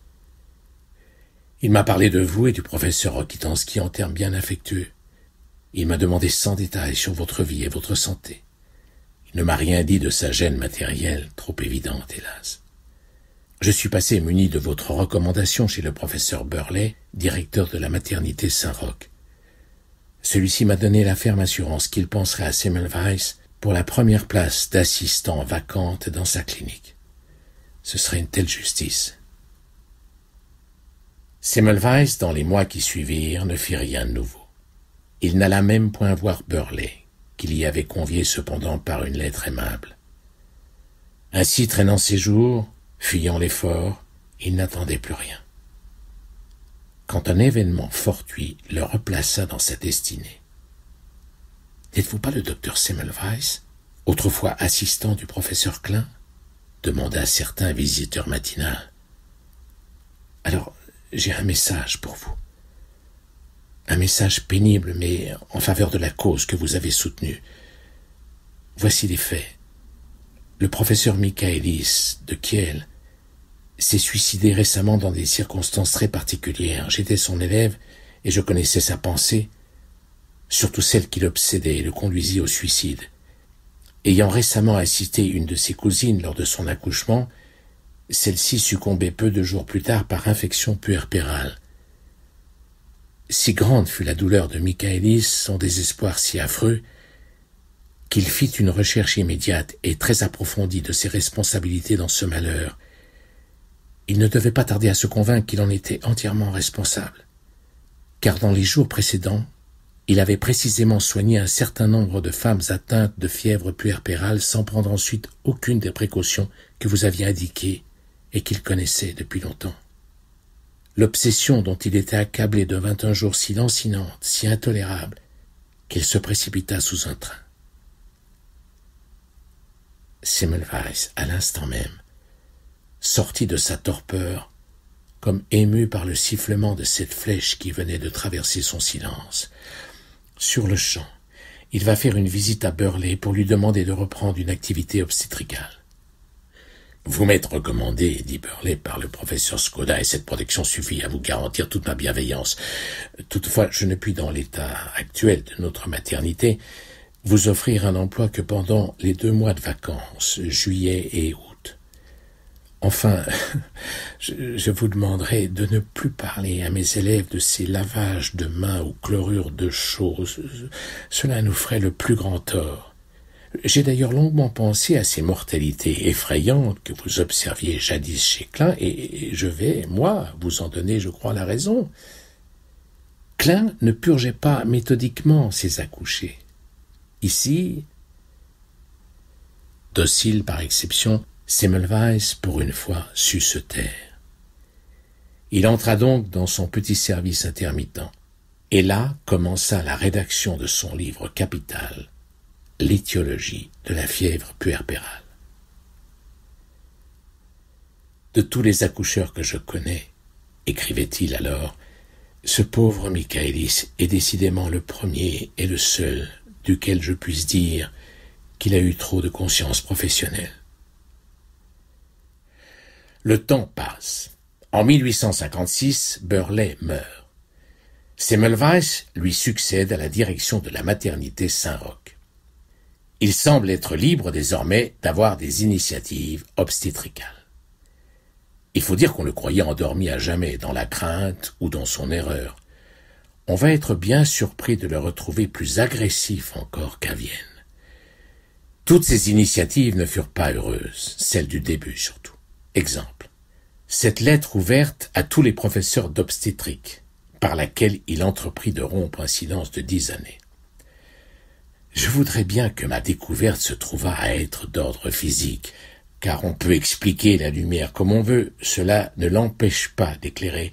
Il m'a parlé de vous et du professeur Rokitansky en termes bien affectueux. Il m'a demandé sans détail sur votre vie et votre santé. Il ne m'a rien dit de sa gêne matérielle, trop évidente, hélas. Je suis passé muni de votre recommandation chez le professeur Burley, directeur de la maternité Saint-Roch. Celui-ci m'a donné la ferme assurance qu'il penserait à Semmelweis pour la première place d'assistant vacante dans sa clinique. Ce serait une telle justice. Semmelweis, dans les mois qui suivirent, ne fit rien de nouveau. Il n'alla même point voir Burley, qu'il y avait convié cependant par une lettre aimable. Ainsi traînant ses jours, fuyant l'effort, il n'attendait plus rien. Quand un événement fortuit le replaça dans sa destinée. N'êtes-vous pas le docteur Semmelweis, autrefois assistant du professeur Klein demanda certains visiteurs matinal. Alors, j'ai un message pour vous. Un message pénible, mais en faveur de la cause que vous avez soutenue. Voici les faits. Le professeur Michaelis de Kiel s'est suicidé récemment dans des circonstances très particulières. J'étais son élève et je connaissais sa pensée, surtout celle qui l'obsédait et le conduisit au suicide. Ayant récemment assisté une de ses cousines lors de son accouchement, celle-ci succombait peu de jours plus tard par infection puerpérale. Si grande fut la douleur de Michaelis, son désespoir si affreux, qu'il fit une recherche immédiate et très approfondie de ses responsabilités dans ce malheur. Il ne devait pas tarder à se convaincre qu'il en était entièrement responsable. Car dans les jours précédents, il avait précisément soigné un certain nombre de femmes atteintes de fièvre puerpérale sans prendre ensuite aucune des précautions que vous aviez indiquées et qu'il connaissait depuis longtemps. L'obsession dont il était accablé devint un jour si lancinante, si intolérable, qu'il se précipita sous un train. Semmelweis, à l'instant même, sortit de sa torpeur, comme ému par le sifflement de cette flèche qui venait de traverser son silence. Sur le champ, il va faire une visite à Burley pour lui demander de reprendre une activité obstétricale. Vous m'êtes recommandé, dit Burley, par le professeur Skoda, et cette protection suffit à vous garantir toute ma bienveillance. Toutefois, je ne puis, dans l'état actuel de notre maternité, vous offrir un emploi que pendant les deux mois de vacances, juillet et août. Enfin, je, vous demanderai de ne plus parler à mes élèves de ces lavages de mains ou chlorures de choses. Cela nous ferait le plus grand tort. J'ai d'ailleurs longuement pensé à ces mortalités effrayantes que vous observiez jadis chez Klein, et je vais, moi, vous en donner, je crois, la raison. Klein ne purgeait pas méthodiquement ses accouchés. Ici, docile par exception, Semmelweis, pour une fois, sut se taire. Il entra donc dans son petit service intermittent, et là commença la rédaction de son livre capital, l'étiologie de la fièvre puerpérale. De tous les accoucheurs que je connais, écrivait-il alors, ce pauvre Michaelis est décidément le premier et le seul duquel je puisse dire qu'il a eu trop de conscience professionnelle. Le temps passe. En 1856, Burley meurt. Semmelweis lui succède à la direction de la maternité Saint-Roch. Il semble être libre désormais d'avoir des initiatives obstétricales. Il faut dire qu'on le croyait endormi à jamais dans la crainte ou dans son erreur. On va être bien surpris de le retrouver plus agressif encore qu'à Vienne. Toutes ces initiatives ne furent pas heureuses, celles du début surtout. Exemple. Cette lettre ouverte à tous les professeurs d'obstétrique, par laquelle il entreprit de rompre un silence de dix années. Je voudrais bien que ma découverte se trouvât à être d'ordre physique, car on peut expliquer la lumière comme on veut, cela ne l'empêche pas d'éclairer.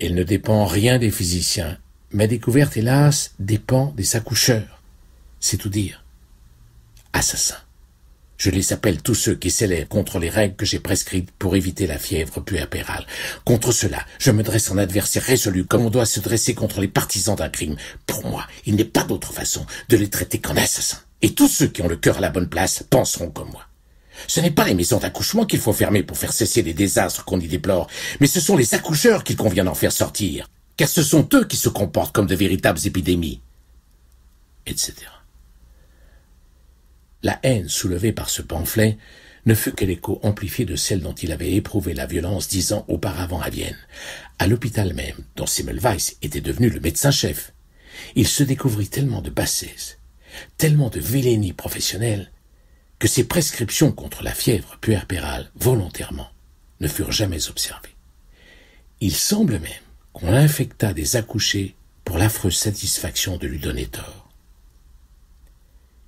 Elle ne dépend rien des physiciens. Ma découverte, hélas, dépend des accoucheurs. C'est tout dire. Assassin. Je les appelle tous ceux qui s'élèvent contre les règles que j'ai prescrites pour éviter la fièvre puapérale. Contre cela, je me dresse en adversaire résolu comme on doit se dresser contre les partisans d'un crime. Pour moi, il n'est pas d'autre façon de les traiter qu'en assassins. Et tous ceux qui ont le cœur à la bonne place penseront comme moi. Ce n'est pas les maisons d'accouchement qu'il faut fermer pour faire cesser les désastres qu'on y déplore, mais ce sont les accoucheurs qu'il convient d'en faire sortir, car ce sont eux qui se comportent comme de véritables épidémies. Etc. La haine soulevée par ce pamphlet ne fut que l'écho amplifié de celle dont il avait éprouvé la violence dix ans auparavant à Vienne, à l'hôpital même dont Simmelweis était devenu le médecin-chef. Il se découvrit tellement de bassesse, tellement de vilénie professionnelle, que ses prescriptions contre la fièvre puerpérale volontairement ne furent jamais observées. Il semble même qu'on l'infecta des accouchés pour l'affreuse satisfaction de lui donner tort.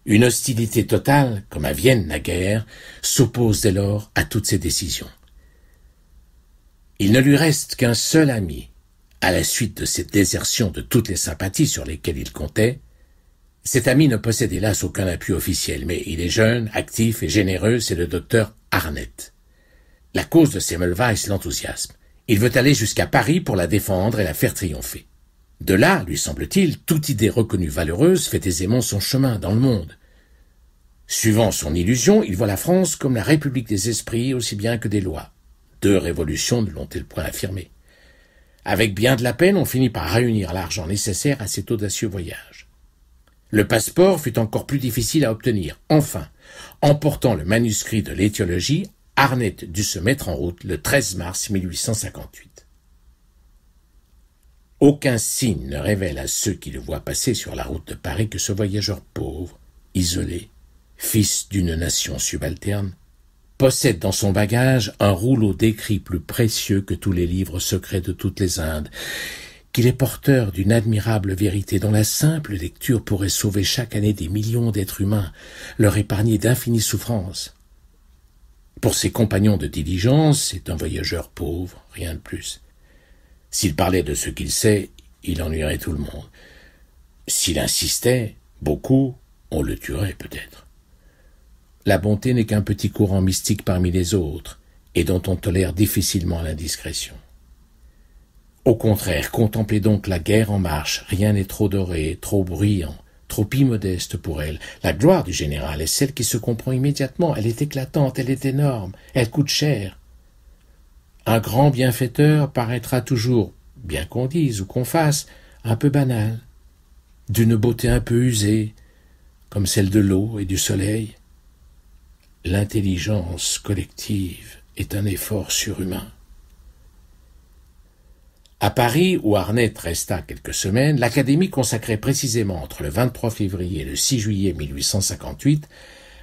Une hostilité totale, comme à Vienne naguère, s'oppose dès lors à toutes ses décisions. Il ne lui reste qu'un seul ami, à la suite de cette désertion de toutes les sympathies sur lesquelles il comptait. Cet ami ne possède hélas aucun appui officiel, mais il est jeune, actif et généreux, c'est le docteur Arnett. La cause de Semmelweis l'enthousiasme. Il veut aller jusqu'à Paris pour la défendre et la faire triompher. De là, lui semble-t-il, toute idée reconnue valeureuse fait aisément son chemin dans le monde. Suivant son illusion, il voit la France comme la République des esprits aussi bien que des lois. Deux révolutions ne l'ont-elles point affirmé. Avec bien de la peine, on finit par réunir l'argent nécessaire à cet audacieux voyage. Le passeport fut encore plus difficile à obtenir. Enfin, emportant le manuscrit de l'étiologie, Arnett dut se mettre en route le 13 mars 1858. Aucun signe ne révèle à ceux qui le voient passer sur la route de Paris que ce voyageur pauvre, isolé, fils d'une nation subalterne, possède dans son bagage un rouleau d'écrits plus précieux que tous les livres secrets de toutes les Indes, qu'il est porteur d'une admirable vérité dont la simple lecture pourrait sauver chaque année des millions d'êtres humains, leur épargner d'infinies souffrances. Pour ses compagnons de diligence, c'est un voyageur pauvre, rien de plus. S'il parlait de ce qu'il sait, il ennuierait tout le monde. S'il insistait, beaucoup, on le tuerait peut-être. La bonté n'est qu'un petit courant mystique parmi les autres, et dont on tolère difficilement l'indiscrétion. Au contraire, contemplez donc la guerre en marche, rien n'est trop doré, trop bruyant, trop immodeste pour elle. La gloire du général est celle qui se comprend immédiatement, elle est éclatante, elle est énorme, elle coûte cher, un grand bienfaiteur paraîtra toujours, bien qu'on dise ou qu'on fasse, un peu banal, d'une beauté un peu usée, comme celle de l'eau et du soleil. L'intelligence collective est un effort surhumain. À Paris, où Arnett resta quelques semaines, l'Académie consacrait précisément entre le 23 février et le 6 juillet 1858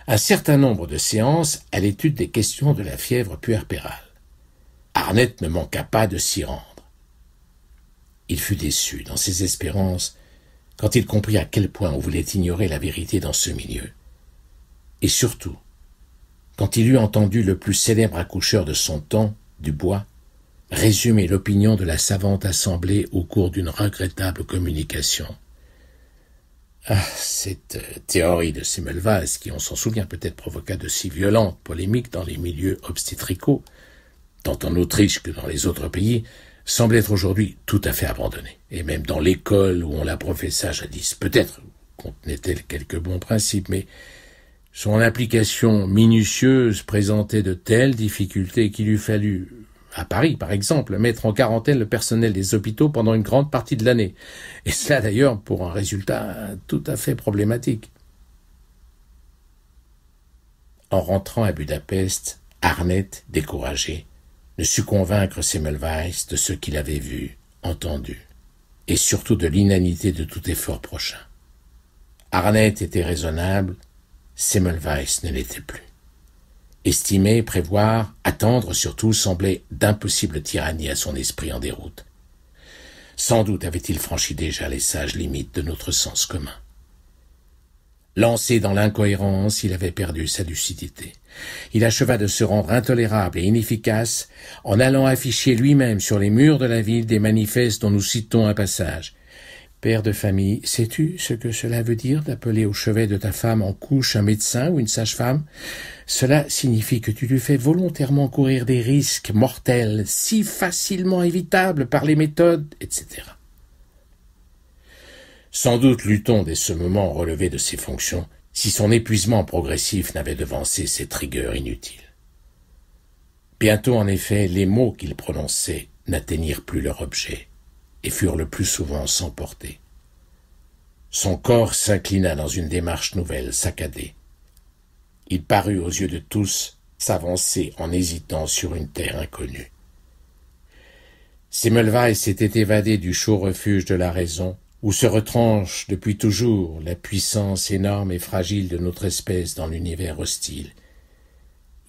un certain nombre de séances à l'étude des questions de la fièvre puerpérale. Arnett ne manqua pas de s'y rendre. Il fut déçu dans ses espérances quand il comprit à quel point on voulait ignorer la vérité dans ce milieu. Et surtout, quand il eut entendu le plus célèbre accoucheur de son temps, Dubois, résumer l'opinion de la savante assemblée au cours d'une regrettable communication. Ah, cette euh, théorie de Semmelweis, qui on s'en souvient peut-être provoqua de si violentes polémiques dans les milieux obstétricaux, tant en Autriche que dans les autres pays, semble être aujourd'hui tout à fait abandonnée. Et même dans l'école où on la professa jadis, peut-être contenait-elle quelques bons principes, mais son application minutieuse présentait de telles difficultés qu'il eût fallu, à Paris par exemple, mettre en quarantaine le personnel des hôpitaux pendant une grande partie de l'année. Et cela d'ailleurs pour un résultat tout à fait problématique. En rentrant à Budapest, Arnett, découragé, ne sut convaincre Semmelweis de ce qu'il avait vu, entendu, et surtout de l'inanité de tout effort prochain. Arnett était raisonnable, Semmelweis ne l'était plus. Estimer, prévoir, attendre surtout semblait d'impossible tyrannie à son esprit en déroute. Sans doute avait-il franchi déjà les sages limites de notre sens commun. Lancé dans l'incohérence, il avait perdu sa lucidité. Il acheva de se rendre intolérable et inefficace en allant afficher lui-même sur les murs de la ville des manifestes dont nous citons un passage. Père de famille, sais-tu ce que cela veut dire d'appeler au chevet de ta femme en couche un médecin ou une sage-femme Cela signifie que tu lui fais volontairement courir des risques mortels si facilement évitables par les méthodes, etc. Sans doute l'eût-on dès ce moment relevé de ses fonctions si son épuisement progressif n'avait devancé ses rigueur inutiles. Bientôt, en effet, les mots qu'il prononçait n'atteignirent plus leur objet et furent le plus souvent sans portée. Son corps s'inclina dans une démarche nouvelle, saccadée. Il parut aux yeux de tous s'avancer en hésitant sur une terre inconnue. Semmelweis s'était évadé du chaud refuge de la raison où se retranche depuis toujours la puissance énorme et fragile de notre espèce dans l'univers hostile.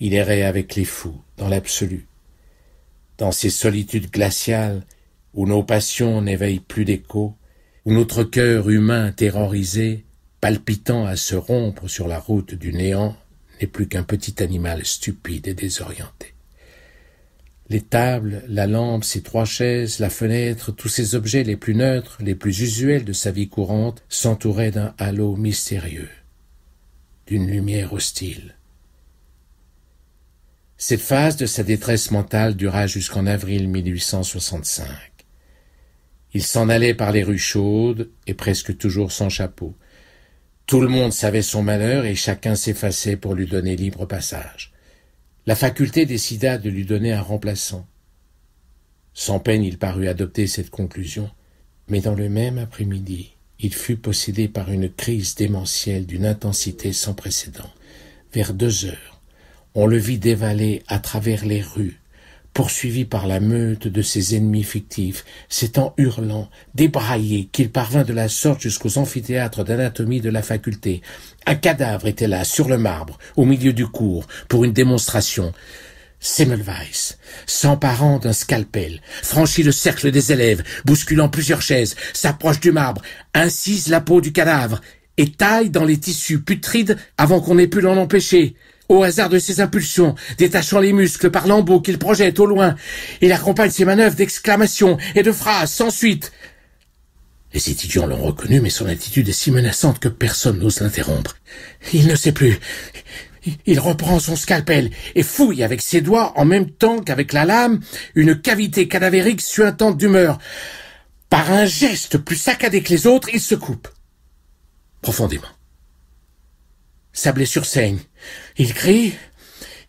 Il errait avec les fous, dans l'absolu, dans ces solitudes glaciales où nos passions n'éveillent plus d'écho, où notre cœur humain terrorisé, palpitant à se rompre sur la route du néant, n'est plus qu'un petit animal stupide et désorienté les tables, la lampe, ses trois chaises, la fenêtre, tous ces objets les plus neutres, les plus usuels de sa vie courante, s'entouraient d'un halo mystérieux, d'une lumière hostile. Cette phase de sa détresse mentale dura jusqu'en avril 1865. Il s'en allait par les rues chaudes et presque toujours sans chapeau. Tout le monde savait son malheur et chacun s'effaçait pour lui donner libre passage la faculté décida de lui donner un remplaçant. Sans peine, il parut adopter cette conclusion, mais dans le même après-midi, il fut possédé par une crise démentielle d'une intensité sans précédent. Vers deux heures, on le vit dévaler à travers les rues, poursuivi par la meute de ses ennemis fictifs, c'est en hurlant, débraillé, qu'il parvint de la sorte jusqu'aux amphithéâtres d'anatomie de la faculté. Un cadavre était là, sur le marbre, au milieu du cours, pour une démonstration. Semmelweis, s'emparant d'un scalpel, franchit le cercle des élèves, bousculant plusieurs chaises, s'approche du marbre, incise la peau du cadavre et taille dans les tissus putrides avant qu'on ait pu l'en empêcher. Au hasard de ses impulsions, détachant les muscles par lambeaux qu'il projette au loin, il accompagne ses manœuvres d'exclamations et de phrases sans suite. Les étudiants l'ont reconnu, mais son attitude est si menaçante que personne n'ose l'interrompre. Il ne sait plus. Il reprend son scalpel et fouille avec ses doigts, en même temps qu'avec la lame, une cavité cadavérique suintante d'humeur. Par un geste plus saccadé que les autres, il se coupe. Profondément. Sa blessure saigne. Il crie,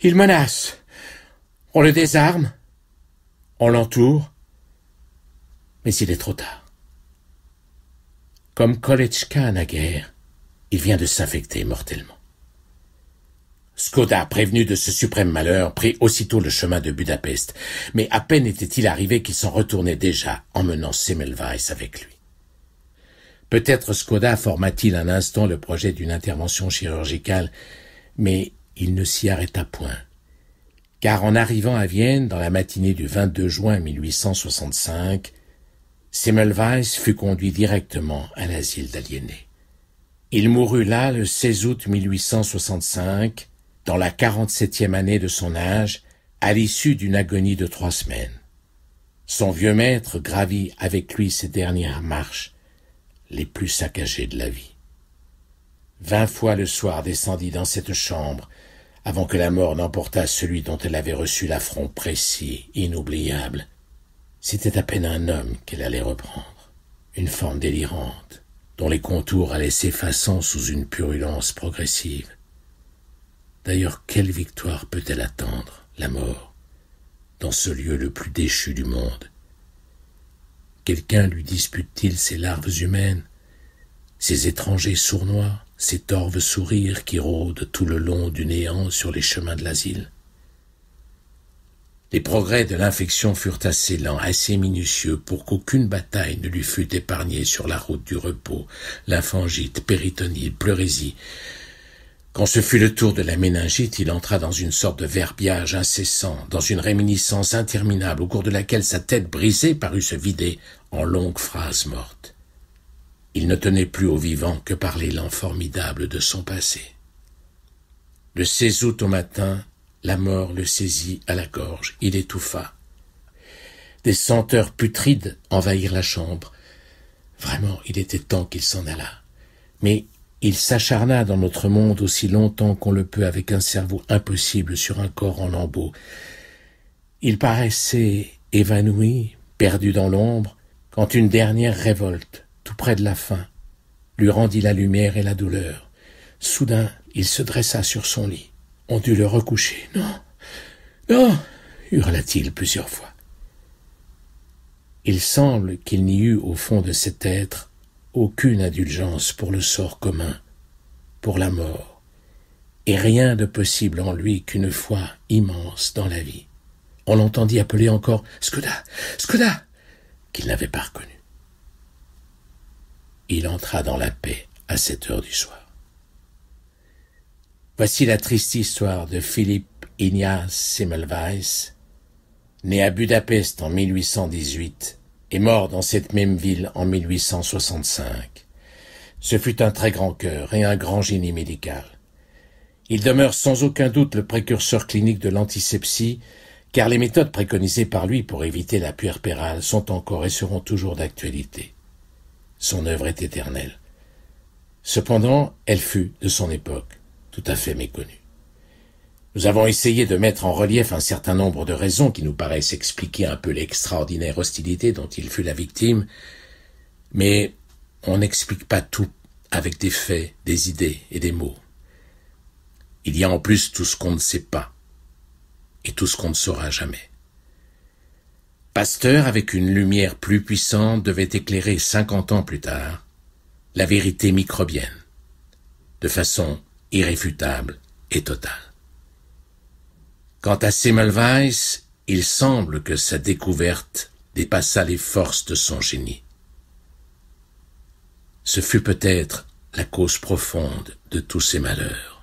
il menace. On le désarme, on l'entoure, mais il est trop tard. Comme Kolechka naguère, il vient de s'infecter mortellement. Skoda, prévenu de ce suprême malheur, prit aussitôt le chemin de Budapest, mais à peine était-il arrivé qu'il s'en retournait déjà, emmenant Semmelweis avec lui. Peut-être Skoda forma-t-il un instant le projet d'une intervention chirurgicale, mais il ne s'y arrêta point. Car en arrivant à Vienne dans la matinée du 22 juin 1865, Semmelweis fut conduit directement à l'asile d'aliénés. Il mourut là le 16 août 1865, dans la 47e année de son âge, à l'issue d'une agonie de trois semaines. Son vieux maître gravit avec lui ses dernières marches, les plus saccagés de la vie. Vingt fois le soir descendit dans cette chambre, avant que la mort n'emportât celui dont elle avait reçu l'affront précis, inoubliable. C'était à peine un homme qu'elle allait reprendre, une forme délirante, dont les contours allaient s'effaçant sous une purulence progressive. D'ailleurs, quelle victoire peut-elle attendre, la mort, dans ce lieu le plus déchu du monde Quelqu'un lui dispute-t-il ces larves humaines, ces étrangers sournois, ces torves sourires qui rôdent tout le long du néant sur les chemins de l'asile Les progrès de l'infection furent assez lents, assez minutieux pour qu'aucune bataille ne lui fût épargnée sur la route du repos, lymphangite, péritonite, pleurésie, quand ce fut le tour de la méningite, il entra dans une sorte de verbiage incessant, dans une réminiscence interminable, au cours de laquelle sa tête brisée parut se vider en longues phrases mortes. Il ne tenait plus au vivant que par l'élan formidable de son passé. Le 16 août au matin, la mort le saisit à la gorge, il étouffa. Des senteurs putrides envahirent la chambre. Vraiment, il était temps qu'il s'en allât. Mais il s'acharna dans notre monde aussi longtemps qu'on le peut avec un cerveau impossible sur un corps en lambeaux. Il paraissait évanoui, perdu dans l'ombre, quand une dernière révolte, tout près de la fin, lui rendit la lumière et la douleur. Soudain, il se dressa sur son lit. On dut le recoucher. Non, non, hurla-t-il plusieurs fois. Il semble qu'il n'y eut au fond de cet être aucune indulgence pour le sort commun, pour la mort, et rien de possible en lui qu'une foi immense dans la vie. On l'entendit appeler encore Skoda, Skoda, qu'il n'avait pas reconnu. Il entra dans la paix à sept heures du soir. Voici la triste histoire de Philippe Ignace Semmelweis, né à Budapest en 1818 est mort dans cette même ville en 1865. Ce fut un très grand cœur et un grand génie médical. Il demeure sans aucun doute le précurseur clinique de l'antisepsie, car les méthodes préconisées par lui pour éviter la puerpérale sont encore et seront toujours d'actualité. Son œuvre est éternelle. Cependant, elle fut, de son époque, tout à fait méconnue. Nous avons essayé de mettre en relief un certain nombre de raisons qui nous paraissent expliquer un peu l'extraordinaire hostilité dont il fut la victime, mais on n'explique pas tout avec des faits, des idées et des mots. Il y a en plus tout ce qu'on ne sait pas et tout ce qu'on ne saura jamais. Pasteur, avec une lumière plus puissante, devait éclairer cinquante ans plus tard la vérité microbienne, de façon irréfutable et totale. Quant à Semmelweis, il semble que sa découverte dépassa les forces de son génie. Ce fut peut-être la cause profonde de tous ses malheurs.